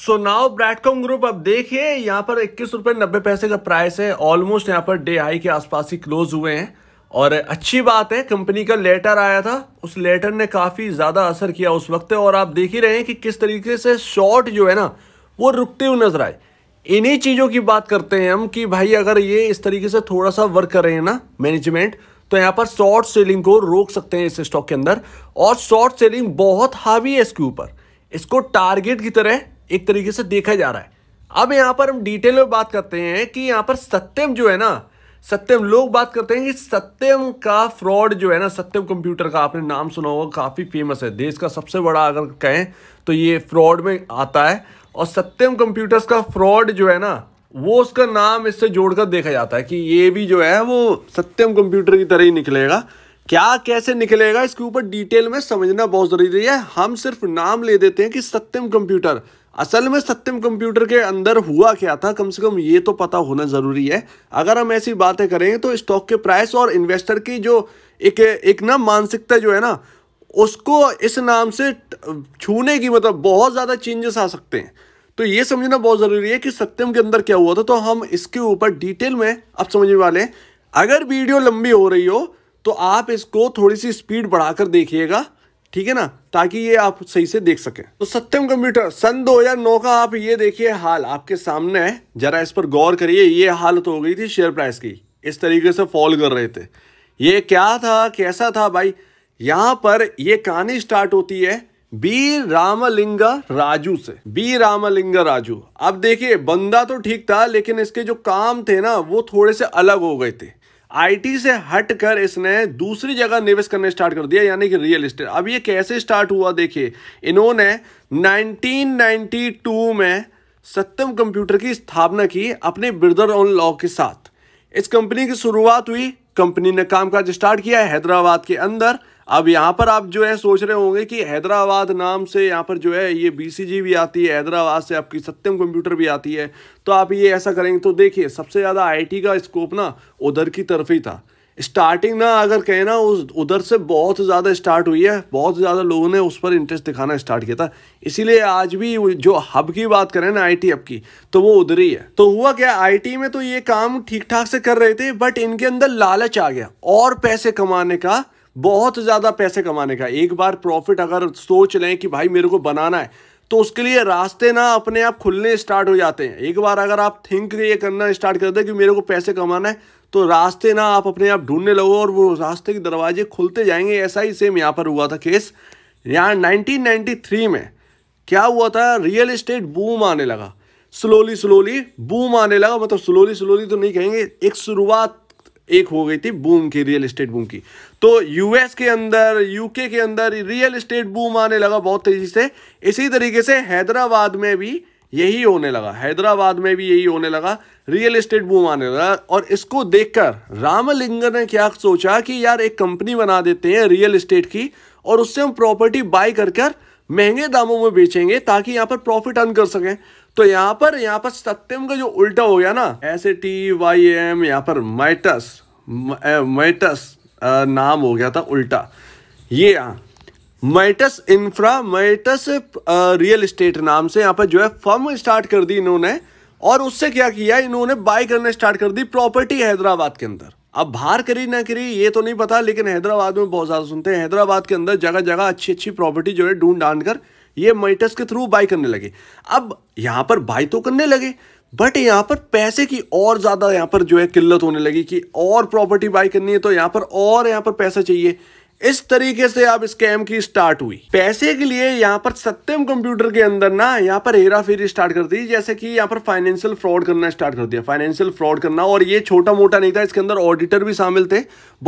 So now ब्रैडकॉम group अब देखिए यहाँ पर इक्कीस रुपये नब्बे पैसे का प्राइस है ऑलमोस्ट यहाँ पर डे आई के आसपास ही क्लोज हुए हैं और अच्छी बात है कंपनी का लेटर आया था उस लेटर ने काफ़ी ज़्यादा असर किया उस वक्त और आप देख ही रहे हैं कि किस तरीके से शॉर्ट जो है ना वो रुकते हुए नजर आए इन्हीं चीज़ों की बात करते हैं हम कि भाई अगर ये इस तरीके से थोड़ा सा वर्क कर रहे हैं ना मैनेजमेंट तो यहाँ पर शॉर्ट सेलिंग को रोक सकते हैं इस स्टॉक के अंदर और शॉर्ट सेलिंग बहुत हावी है इसके ऊपर इसको टारगेट की तरह एक तरीके से देखा जा रहा है अब यहाँ पर हम डिटेल में बात करते हैं कि यहाँ पर सत्यम जो है ना सत्यम लोग बात करते हैं कि सत्यम का फ्रॉड जो है ना सत्यम कंप्यूटर का आपने नाम सुना होगा काफ़ी फेमस है देश का सबसे बड़ा अगर कहें तो ये फ्रॉड में आता है और सत्यम कंप्यूटर्स का फ्रॉड जो है ना वो उसका नाम इससे जोड़कर देखा जाता है कि ये भी जो है वो सत्यम कंप्यूटर की तरह ही निकलेगा क्या कैसे निकलेगा इसके ऊपर डिटेल में समझना बहुत ज़रूरी है हम सिर्फ नाम ले देते हैं कि सत्यम कंप्यूटर असल में सत्यम कंप्यूटर के अंदर हुआ क्या था कम से कम ये तो पता होना ज़रूरी है अगर हम ऐसी बातें करें तो स्टॉक के प्राइस और इन्वेस्टर की जो एक एक ना मानसिकता जो है ना उसको इस नाम से छूने की मतलब बहुत ज़्यादा चेंजेस आ सकते हैं तो ये समझना बहुत ज़रूरी है कि सत्यम के अंदर क्या हुआ था तो हम इसके ऊपर डिटेल में अब समझने वाले हैं अगर वीडियो लंबी हो रही हो तो आप इसको थोड़ी सी स्पीड बढ़ाकर देखिएगा ठीक है ना ताकि ये आप सही से देख सकें तो सत्यम कंप्यूटर सन 2009 का आप ये देखिए हाल आपके सामने है जरा इस पर गौर करिए ये हालत हो गई थी शेयर प्राइस की इस तरीके से फॉल कर रहे थे ये क्या था कैसा था भाई यहाँ पर ये कहानी स्टार्ट होती है बी रामलिंगा राजू से बी रामलिंगा राजू अब देखिए बंदा तो ठीक था लेकिन इसके जो काम थे ना वो थोड़े से अलग हो गए थे आईटी से हटकर इसने दूसरी जगह निवेश करने स्टार्ट कर दिया यानी कि रियल इस्टेट अब ये कैसे स्टार्ट हुआ देखिए इन्होंने 1992 में सत्यम कंप्यूटर की स्थापना की अपने ब्रदर ऑन लॉ के साथ इस कंपनी की शुरुआत हुई कंपनी ने कामकाज स्टार्ट किया हैदराबाद के अंदर अब यहाँ पर आप जो है सोच रहे होंगे कि हैदराबाद नाम से यहाँ पर जो है ये बीसीजी भी आती है हैदराबाद से आपकी सत्यम कंप्यूटर भी आती है तो आप ये ऐसा करेंगे तो देखिए सबसे ज़्यादा आईटी का स्कोप ना उधर की तरफ ही था स्टार्टिंग ना अगर कहें ना उस उधर से बहुत ज़्यादा स्टार्ट हुई है बहुत ज़्यादा लोगों ने उस पर इंटरेस्ट दिखाना स्टार्ट किया था इसीलिए आज भी जो हब की बात करें ना आईटी हब की तो वो उधर ही है तो हुआ क्या आईटी में तो ये काम ठीक ठाक से कर रहे थे बट इनके अंदर लालच आ गया और पैसे कमाने का बहुत ज़्यादा पैसे कमाने का एक बार प्रॉफिट अगर सोच लें कि भाई मेरे को बनाना है तो उसके लिए रास्ते ना अपने आप खुलने स्टार्ट हो जाते हैं एक बार अगर आप थिंक ये करना स्टार्ट कर दे कि मेरे को पैसे कमाना है तो रास्ते ना आप अपने आप ढूंढने लगो और वो रास्ते के दरवाजे खुलते जाएंगे ऐसा ही सेम यहाँ पर हुआ था केस यहाँ नाइनटीन में क्या हुआ था रियल इस्टेट बूम आने लगा स्लोली स्लोली बूम आने लगा मतलब स्लोली स्लोली तो नहीं कहेंगे एक शुरुआत एक हो गई थी बूम की रियल एस्टेट बूम की तो यूएस के अंदर यूके के अंदर रियल एस्टेट बूम आने लगा बहुत तेजी से इसी तरीके से हैदराबाद में भी यही होने लगा हैदराबाद में भी यही होने लगा रियल एस्टेट बूम आने लगा और इसको देखकर रामलिंगर ने क्या सोचा कि यार एक कंपनी बना देते हैं रियल एस्टेट की और उससे हम प्रॉपर्टी बाय कर कर महंगे दामों में बेचेंगे ताकि यहाँ पर प्रॉफिट अर्न कर सकें तो यहाँ पर यहाँ पर सत्यम का जो उल्टा हो गया ना S A T Y M यहाँ पर माइटस माइटस नाम हो गया था उल्टा ये यहाँ Maytas infra Maytas real estate नाम से यहाँ पर जो है फर्म स्टार्ट कर दी इन्होंने और उससे क्या किया इन्होंने बाय करना स्टार्ट कर दी प्रॉपर्टी हैदराबाद के अंदर अब बाहर करी ना करी ये तो नहीं पता लेकिन हैदराबाद में बहुत ज़्यादा सुनते हैं हैदराबाद के अंदर जगह जगह अच्छी अच्छी प्रॉपर्टी जो है ढूंढ डांड कर ये माइटस के थ्रू बाई करने लगे अब यहाँ पर बाई तो करने लगे बट यहाँ पर पैसे की और ज़्यादा यहाँ पर जो है किल्लत होने लगी कि और प्रॉपर्टी बाई करनी है तो यहाँ पर और यहाँ पर पैसा चाहिए इस तरीके से आप स्कैम की स्टार्ट हुई पैसे के लिए यहाँ पर सत्यम कंप्यूटर के अंदर ना यहाँ पर हेरा फेरी स्टार्ट कर दी जैसे कि यहाँ पर फाइनेंशियल फ्रॉड करना स्टार्ट कर दिया फाइनेंशियल फ्रॉड करना और ये छोटा मोटा नहीं था इसके अंदर ऑडिटर भी शामिल थे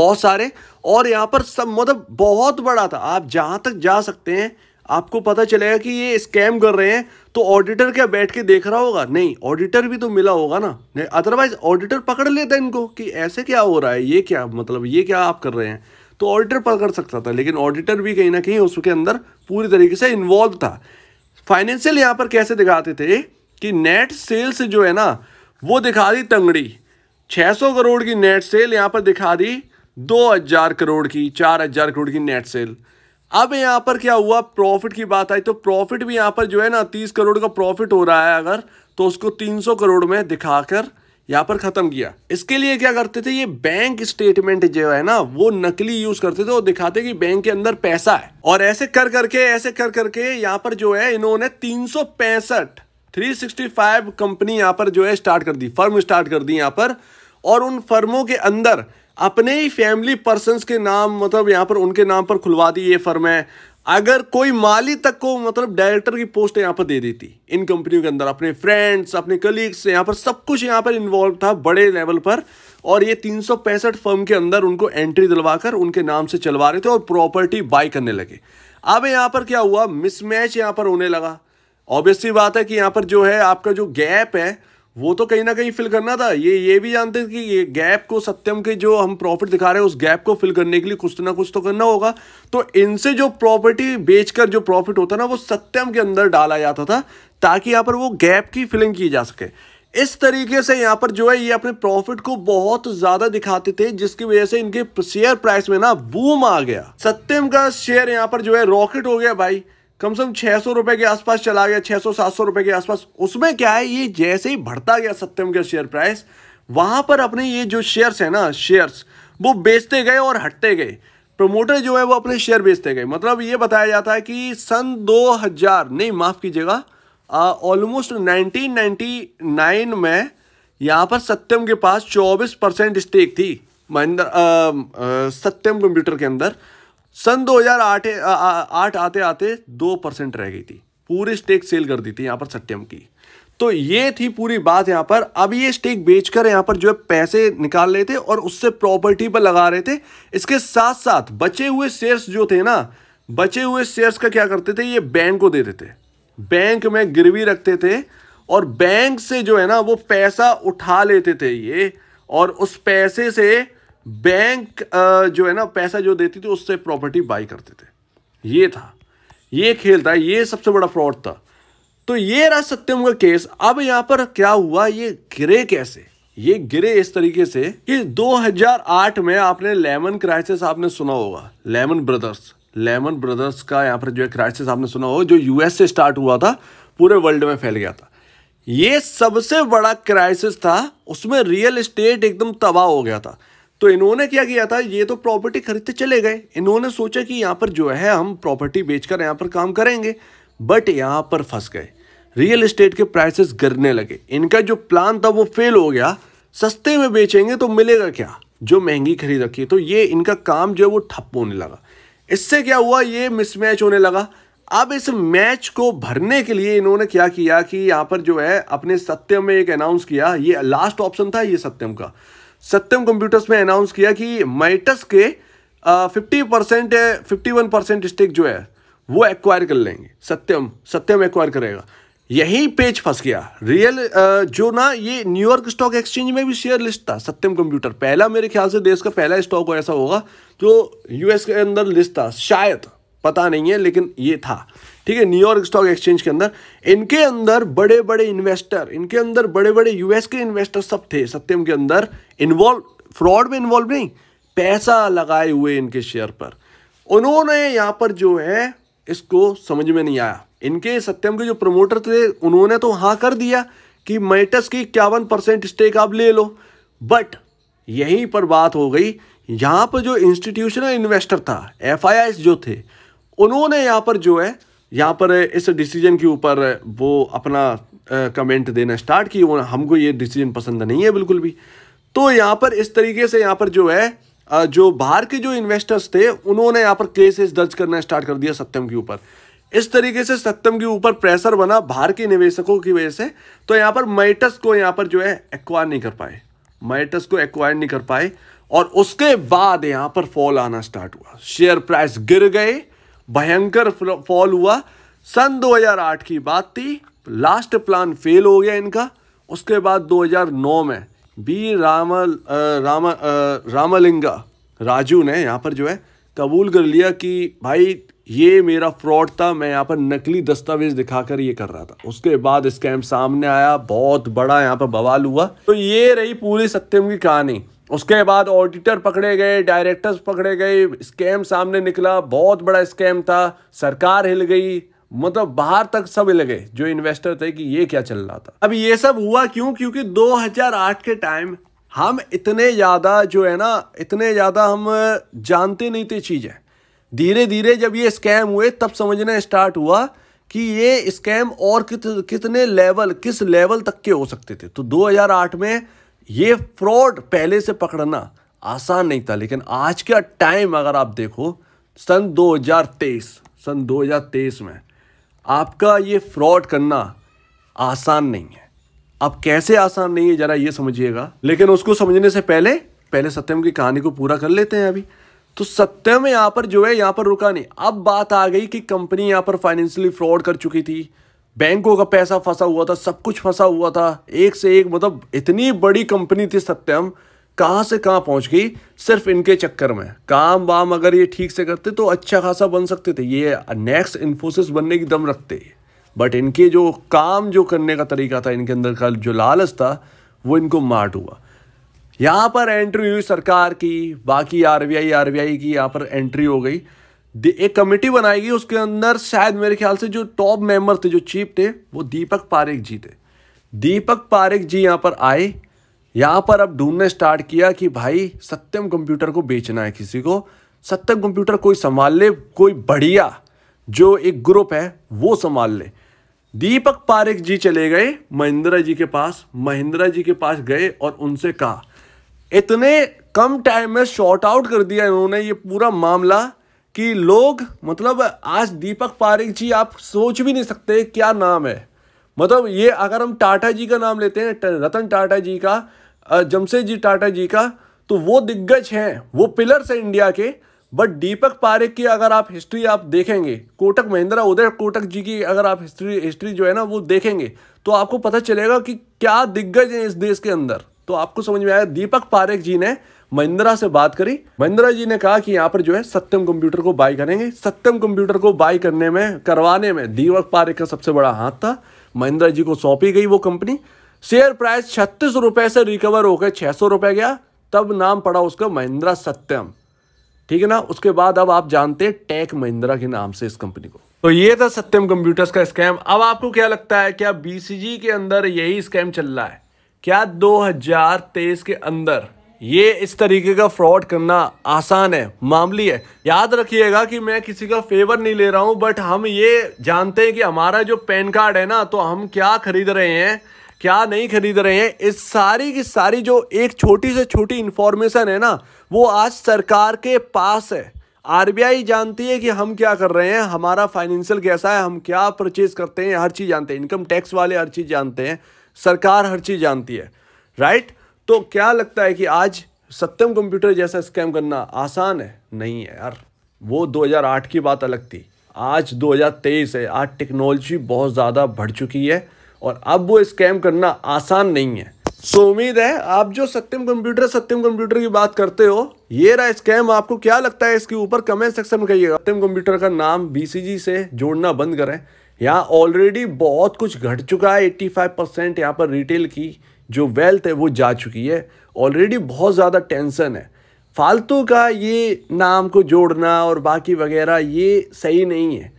बहुत सारे और यहाँ पर सब मतलब बहुत बड़ा था आप जहाँ तक जा सकते हैं आपको पता चलेगा कि ये स्कैम कर रहे हैं तो ऑडिटर क्या बैठ के देख रहा होगा नहीं ऑडिटर भी तो मिला होगा ना नहीं अदरवाइज ऑडिटर पकड़ लेता इनको कि ऐसे क्या हो रहा है ये क्या मतलब ये क्या आप कर रहे हैं तो ऑडिटर पकड़ सकता था लेकिन ऑडिटर भी कहीं ना कहीं उसके अंदर पूरी तरीके से इन्वॉल्व था फाइनेंशियल यहाँ पर कैसे दिखाते थे कि नेट सेल्स जो है ना वो दिखा दी तंगड़ी 600 करोड़ की नेट सेल यहाँ पर दिखा दी 2000 करोड़ की 4000 करोड़ की नेट सेल अब यहाँ पर क्या हुआ प्रॉफिट की बात आई तो प्रॉफिट भी यहाँ पर जो है ना तीस करोड़ का प्रॉफिट हो रहा है अगर तो उसको तीन सौ करोड़ में दिखाकर यहाँ पर ख़त्म किया इसके लिए क्या करते थे ये बैंक स्टेटमेंट जो है ना वो नकली यूज़ करते थे और दिखाते कि बैंक के अंदर पैसा है और ऐसे कर करके ऐसे कर करके यहाँ पर जो है इन्होंने तीन सौ पैंसठ थ्री सिक्सटी फाइव कंपनी यहाँ पर जो है स्टार्ट कर दी फर्म स्टार्ट कर दी यहाँ पर और उन फर्मों के अंदर अपने ही फैमिली पर्सन के नाम मतलब यहाँ पर उनके नाम पर खुलवा दी ये फर्म है अगर कोई माली तक को मतलब डायरेक्टर की पोस्ट यहाँ पर दे देती इन कंपनियों के अंदर अपने फ्रेंड्स अपने कलीग्स यहाँ पर सब कुछ यहाँ पर इन्वॉल्व था बड़े लेवल पर और ये तीन फर्म के अंदर उनको एंट्री दिलवाकर उनके नाम से चलवा रहे थे और प्रॉपर्टी बाय करने लगे अब यहाँ पर क्या हुआ मिसमैच यहाँ पर होने लगा ऑब्वियसली बात है कि यहाँ पर जो है आपका जो गैप है वो तो कहीं ना कहीं फिल करना था ये ये भी जानते थे कि ये गैप को सत्यम के जो हम प्रॉफिट दिखा रहे हैं उस गैप को फिल करने के लिए कुछ ना कुछ तो करना होगा तो इनसे जो प्रॉपर्टी बेचकर जो प्रॉफिट होता ना वो सत्यम के अंदर डाला जाता था ताकि यहाँ पर वो गैप की फिलिंग की जा सके इस तरीके से यहाँ पर जो है ये अपने प्रॉफिट को बहुत ज़्यादा दिखाते थे जिसकी वजह से इनके शेयर प्राइस में ना बूम आ गया सत्यम का शेयर यहाँ पर जो है रॉकेट हो गया भाई कम से कम छः सौ रुपये के आसपास चला गया छः सौ सात सौ रुपये के आसपास उसमें क्या है ये जैसे ही बढ़ता गया सत्यम का शेयर प्राइस वहाँ पर अपने ये जो शेयर्स हैं ना शेयर्स वो बेचते गए और हटते गए प्रमोटर जो है वो अपने शेयर बेचते गए मतलब ये बताया जाता है कि सन 2000 नहीं माफ़ कीजिएगा ऑलमोस्ट 1999 में यहाँ पर सत्यम के पास 24 परसेंट स्टेक थी महिंद्र सत्यम कंप्यूटर के अंदर सन 2008 आठ आते आते दो परसेंट रह गई थी पूरी स्टेक सेल कर दी थी यहाँ पर सत्यम की तो ये थी पूरी बात यहाँ पर अब ये स्टेक बेचकर यहाँ पर जो है पैसे निकाल रहे थे और उससे प्रॉपर्टी पर लगा रहे थे इसके साथ साथ बचे हुए शेयर्स जो थे ना बचे हुए शेयर्स का क्या करते थे ये बैंक को देते थे बैंक में गिरवी रखते थे और बैंक से जो है ना वो पैसा उठा लेते थे ये और उस पैसे से बैंक uh, जो है ना पैसा जो देती थी उससे प्रॉपर्टी बाई करते थे ये था ये खेल था ये सबसे बड़ा फ्रॉड था तो ये रहा सत्यम का केस अब यहाँ पर क्या हुआ ये गिरे कैसे ये गिरे इस तरीके से कि 2008 में आपने लेमन क्राइसिस आपने सुना होगा लेमन ब्रदर्स लेमन ब्रदर्स का यहाँ पर जो है क्राइसिस आपने सुना होगा जो यूएस से स्टार्ट हुआ था पूरे वर्ल्ड में फैल गया था ये सबसे बड़ा क्राइसिस था उसमें रियल इस्टेट एकदम तबाह हो गया था तो इन्होंने क्या किया था ये तो प्रॉपर्टी खरीदते चले गए इन्होंने सोचा कि यहाँ पर जो है हम प्रॉपर्टी बेचकर यहाँ पर काम करेंगे बट यहाँ पर फंस गए रियल इस्टेट के प्राइसेस गिरने लगे इनका जो प्लान था वो फेल हो गया सस्ते में बेचेंगे तो मिलेगा क्या जो महंगी खरीद रखी है तो ये इनका काम जो है वो ठप होने लगा इससे क्या हुआ ये मिसमैच होने लगा अब इस मैच को भरने के लिए इन्होंने क्या किया कि यहाँ पर जो है अपने सत्यम में एक अनाउंस किया ये लास्ट ऑप्शन था ये सत्यम का सत्यम कंप्यूटर्स में अनाउंस किया कि माइटस के fifty percent fifty one percent stake जो है वो एक्वायर कर लेंगे सत्यम सत्यम एक्वायर करेगा यही पेज फंस गया रियल जो ना ये न्यूयॉर्क स्टॉक एक्सचेंज में भी शेयर लिस्ट था सत्यम कंप्यूटर पहला मेरे ख्याल से देश का पहला स्टॉक ऐसा होगा जो यूएस के अंदर लिस्ट था शायद पता नहीं है लेकिन ये था ठीक है न्यूयॉर्क स्टॉक एक्सचेंज के अंदर इनके अंदर बड़े बड़े इन्वेस्टर इनके अंदर बड़े बड़े यूएस के इन्वेस्टर सब थे सत्यम के अंदर इन्वॉल्व फ्रॉड में इन्वॉल्व नहीं पैसा लगाए हुए इनके शेयर पर उन्होंने यहाँ पर जो है इसको समझ में नहीं आया इनके सत्यम के जो प्रमोटर थे उन्होंने तो हाँ कर दिया कि मेटस की इक्यावन परसेंट स्टेक आप ले लो बट यहीं पर बात हो गई यहाँ पर जो इंस्टीट्यूशनल इन्वेस्टर था एफ जो थे उन्होंने यहाँ पर जो है यहाँ पर इस डिसीजन के ऊपर वो अपना कमेंट देना स्टार्ट की वो हमको ये डिसीजन पसंद नहीं है बिल्कुल भी तो यहाँ पर इस तरीके से यहाँ पर जो है जो बाहर के जो इन्वेस्टर्स थे उन्होंने यहाँ पर केसेस दर्ज करना स्टार्ट कर दिया सत्यम के ऊपर इस तरीके से सत्यम के ऊपर प्रेशर बना बाहर के निवेशकों की वजह से तो यहाँ पर मैटस को यहाँ पर जो है एक्वायर नहीं कर पाए मैटस को एक्वायर नहीं कर पाए और उसके बाद यहाँ पर फॉल आना स्टार्ट हुआ शेयर प्राइस गिर गए भयंकर फॉल हुआ सन 2008 की बात थी लास्ट प्लान फेल हो गया इनका उसके बाद 2009 में बी रामल राम रामलिंगा राजू ने यहाँ पर जो है कबूल कर लिया कि भाई ये मेरा फ्रॉड था मैं यहाँ पर नकली दस्तावेज दिखाकर ये कर रहा था उसके बाद स्कैम सामने आया बहुत बड़ा यहाँ पर बवाल हुआ तो ये रही पूरी सत्यम की कहानी उसके बाद ऑडिटर पकड़े गए डायरेक्टर्स पकड़े गए स्कैम सामने निकला बहुत बड़ा स्कैम था सरकार हिल गई मतलब बाहर तक सब हिल गए जो इन्वेस्टर थे कि ये क्या चल रहा था अब ये सब हुआ क्यों क्योंकि 2008 के टाइम हम इतने ज़्यादा जो है ना इतने ज़्यादा हम जानते नहीं थे चीज़ें धीरे धीरे जब ये स्कैम हुए तब समझना स्टार्ट हुआ कि ये स्कैम और कित, कितने लेवल किस लेवल तक के हो सकते थे तो 2008 में ये फ्रॉड पहले से पकड़ना आसान नहीं था लेकिन आज का टाइम अगर आप देखो सन 2023 सन 2023 में आपका ये फ्रॉड करना आसान नहीं है अब कैसे आसान नहीं है ज़रा ये समझिएगा लेकिन उसको समझने से पहले पहले सत्यम की कहानी को पूरा कर लेते हैं अभी तो सत्यम यहाँ पर जो है यहाँ पर रुका नहीं अब बात आ गई कि कंपनी यहाँ पर फाइनेंशियली फ्रॉड कर चुकी थी बैंकों का पैसा फंसा हुआ था सब कुछ फंसा हुआ था एक से एक मतलब इतनी बड़ी कंपनी थी सत्यम कहाँ से कहाँ पहुँच गई सिर्फ इनके चक्कर में काम वाम अगर ये ठीक से करते तो अच्छा खासा बन सकते थे ये नेक्स्ट इन्फोसिस बनने की दम रखते बट इनके जो काम जो करने का तरीका था इनके अंदर का जो लालच था वो इनको मार्ट हुआ यहाँ पर एंट्री हुई सरकार की बाकी आरबीआई आरबीआई की यहाँ पर एंट्री हो गई एक कमेटी बनाएगी उसके अंदर शायद मेरे ख्याल से जो टॉप मेंबर थे जो चीफ थे वो दीपक पारेख जी थे दीपक पारेख जी यहाँ पर आए यहाँ पर अब ढूंढने स्टार्ट किया कि भाई सत्यम कंप्यूटर को बेचना है किसी को सत्यम कंप्यूटर कोई संभाल ले कोई बढ़िया जो एक ग्रुप है वो संभाल ले दीपक पारेख जी चले गए महिंद्रा जी के पास महिंद्रा जी के पास गए और उनसे कहा इतने कम टाइम में शॉर्ट आउट कर दिया इन्होंने ये पूरा मामला कि लोग मतलब आज दीपक पारेख जी आप सोच भी नहीं सकते क्या नाम है मतलब ये अगर हम टाटा जी का नाम लेते हैं रतन टाटा जी का जमशेद जी टाटा जी का तो वो दिग्गज हैं वो पिलर्स हैं इंडिया के बट दीपक पारेख की अगर आप हिस्ट्री आप देखेंगे कोटक महिंद्रा उदय कोटक जी की अगर आप हिस्ट्री हिस्ट्री जो है ना वो देखेंगे तो आपको पता चलेगा कि क्या दिग्गज हैं इस देश के अंदर तो आपको समझ में आया दीपक पारेख जी ने महिंद्रा से बात करी महिंद्रा जी ने कहा कि यहाँ पर जो है सत्यम कंप्यूटर को बाय करेंगे सत्यम कंप्यूटर को बाय करने में करवाने में दीवक पारे का सबसे बड़ा हाथ था महिंद्रा जी को सौंपी गई वो कंपनी शेयर प्राइस छत्तीस रुपए से रिकवर होकर छह सौ रुपए गया तब नाम पड़ा उसका महिंद्रा सत्यम ठीक है ना उसके बाद अब आप जानते हैं टेक महिंद्रा के नाम से इस कंपनी को तो ये था सत्यम कंप्यूटर्स का स्कैम अब आपको क्या लगता है क्या बीसीजी के अंदर यही स्कैम चल रहा है क्या 2023 के अंदर ये इस तरीके का फ्रॉड करना आसान है मामली है याद रखिएगा कि मैं किसी का फेवर नहीं ले रहा हूँ बट हम ये जानते हैं कि हमारा जो पैन कार्ड है ना तो हम क्या खरीद रहे हैं क्या नहीं खरीद रहे हैं इस सारी की सारी जो एक छोटी से छोटी इन्फॉर्मेशन है ना वो आज सरकार के पास है आरबीआई जानती है कि हम क्या कर रहे हैं हमारा फाइनेंशियल कैसा है हम क्या परचेज करते हैं हर चीज़ जानते हैं इनकम टैक्स वाले हर चीज़ जानते हैं सरकार हर चीज़ जानती है राइट right? तो क्या लगता है कि आज सत्यम कंप्यूटर जैसा स्कैम करना आसान है नहीं है यार वो 2008 की बात अलग थी आज 2023 है आज टेक्नोलॉजी बहुत ज़्यादा बढ़ चुकी है और अब वो स्कैम करना आसान नहीं है सो so, उम्मीद है आप जो सत्यम कंप्यूटर सत्यम कंप्यूटर की बात करते हो ये रहा स्कैम आपको क्या लगता है इसके ऊपर कमेंट सेक्शन में कहिएगा सत्यम कंप्यूटर का नाम बी से जोड़ना बंद करें यहाँ ऑलरेडी बहुत कुछ घट चुका है 85 परसेंट यहाँ पर रिटेल की जो वेल्थ है वो जा चुकी है ऑलरेडी बहुत ज़्यादा टेंसन है फालतू का ये नाम को जोड़ना और बाकी वगैरह ये सही नहीं है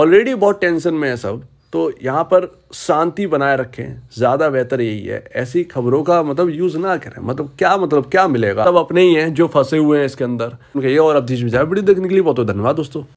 ऑलरेडी बहुत टेंशन में है सब तो यहाँ पर शांति बनाए रखें ज़्यादा बेहतर यही है ऐसी खबरों का मतलब यूज़ ना करें मतलब क्या मतलब क्या मिलेगा सब अपने ही हैं जो फंसे हुए हैं इसके अंदर उनके ये और अब जीज में जाए वीडियो देखने के लिए बहुत बहुत धन्यवाद दोस्तों